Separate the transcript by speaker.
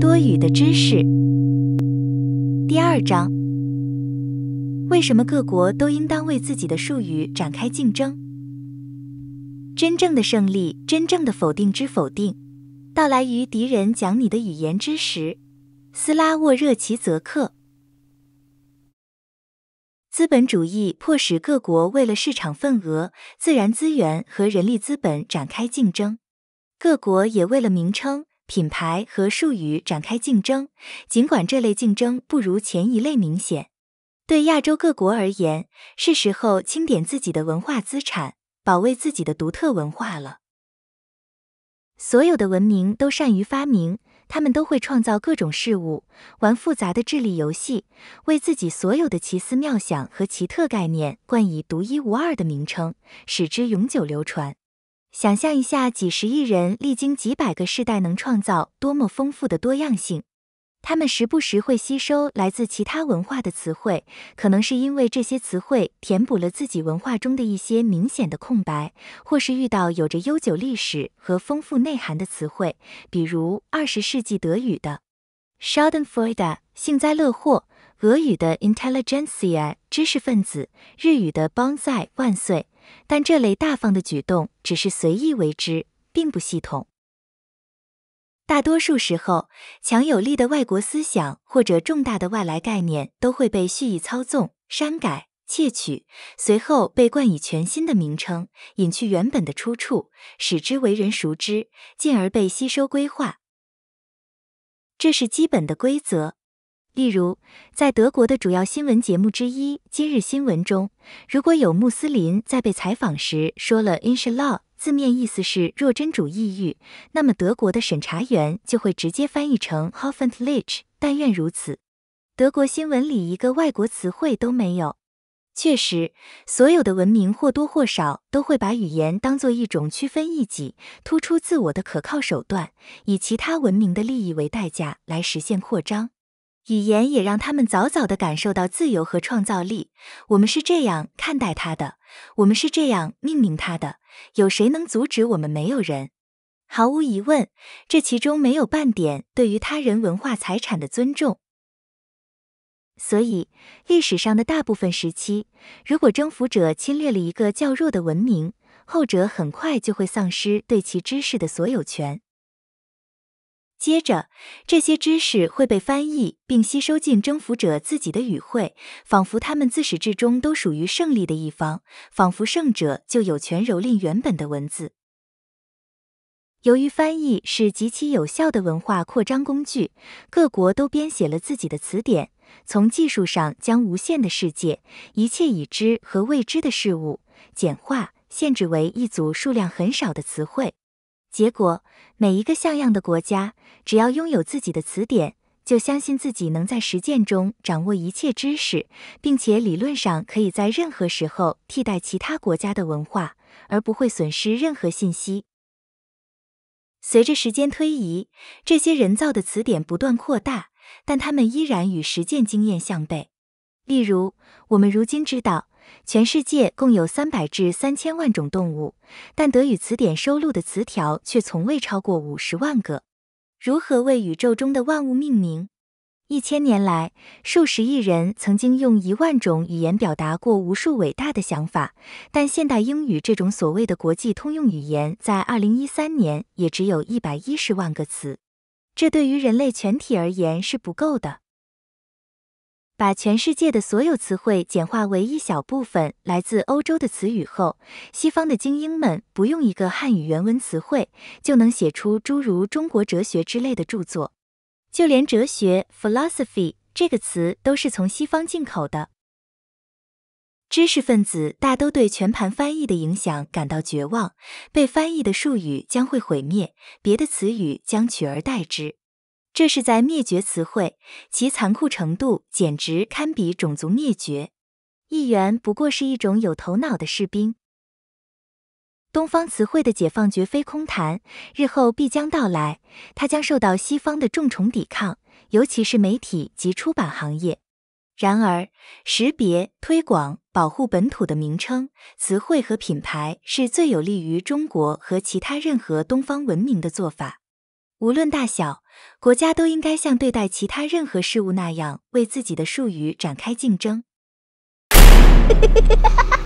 Speaker 1: 多语的知识，第二章：为什么各国都应当为自己的术语展开竞争？真正的胜利，真正的否定之否定，到来于敌人讲你的语言之时。斯拉沃热·奇泽克：资本主义迫使各国为了市场份额、自然资源和人力资本展开竞争。各国也为了名称、品牌和术语展开竞争，尽管这类竞争不如前一类明显。对亚洲各国而言，是时候清点自己的文化资产，保卫自己的独特文化了。所有的文明都善于发明，他们都会创造各种事物，玩复杂的智力游戏，为自己所有的奇思妙想和奇特概念冠以独一无二的名称，使之永久流传。想象一下，几十亿人历经几百个世代，能创造多么丰富的多样性。他们时不时会吸收来自其他文化的词汇，可能是因为这些词汇填补了自己文化中的一些明显的空白，或是遇到有着悠久历史和丰富内涵的词汇，比如二十世纪德语的 Schadenfreude（ 幸灾乐祸），俄语的 intelligentsia（ 知识分子），日语的 b o n s a i 万岁）。但这类大方的举动只是随意为之，并不系统。大多数时候，强有力的外国思想或者重大的外来概念都会被蓄意操纵、删改、窃取，随后被冠以全新的名称，隐去原本的出处，使之为人熟知，进而被吸收规划。这是基本的规则。例如，在德国的主要新闻节目之一《今日新闻》中，如果有穆斯林在被采访时说了 Inshallah，字面意思是“若真主意欲”，那么德国的审查员就会直接翻译成 Hoffentlich，但愿如此。德国新闻里一个外国词汇都没有。确实，所有的文明或多或少都会把语言当做一种区分异己、突出自我的可靠手段，以其他文明的利益为代价来实现扩张。语言也让他们早早地感受到自由和创造力。我们是这样看待它的，我们是这样命名它的。有谁能阻止我们？没有人。毫无疑问，这其中没有半点对于他人文化财产的尊重。所以，历史上的大部分时期，如果征服者侵略了一个较弱的文明，后者很快就会丧失对其知识的所有权。接着，这些知识会被翻译并吸收进征服者自己的语汇，仿佛他们自始至终都属于胜利的一方，仿佛胜者就有权蹂躏原本的文字。由于翻译是极其有效的文化扩张工具，各国都编写了自己的词典，从技术上将无限的世界、一切已知和未知的事物简化、限制为一组数量很少的词汇。结果，每一个像样的国家，只要拥有自己的词典，就相信自己能在实践中掌握一切知识，并且理论上可以在任何时候替代其他国家的文化，而不会损失任何信息。随着时间推移，这些人造的词典不断扩大，但他们依然与实践经验相悖。例如，我们如今知道。全世界共有三百至三千万种动物，但德语词典收录的词条却从未超过五十万个。如何为宇宙中的万物命名？一千年来，数十亿人曾经用一万种语言表达过无数伟大的想法，但现代英语这种所谓的国际通用语言，在二零一三年也只有一百一十万个词，这对于人类全体而言是不够的。把全世界的所有词汇简化为一小部分来自欧洲的词语后，西方的精英们不用一个汉语原文词汇就能写出诸如中国哲学之类的著作。就连哲学 （philosophy） 这个词都是从西方进口的。知识分子大都对全盘翻译的影响感到绝望，被翻译的术语将会毁灭，别的词语将取而代之。这是在灭绝词汇，其残酷程度简直堪比种族灭绝。议员不过是一种有头脑的士兵。东方词汇的解放绝非空谈，日后必将到来。它将受到西方的重重抵抗，尤其是媒体及出版行业。然而，识别、推广、保护本土的名称、词汇和品牌，是最有利于中国和其他任何东方文明的做法。无论大小，国家都应该像对待其他任何事物那样，为自己的术语展开竞争。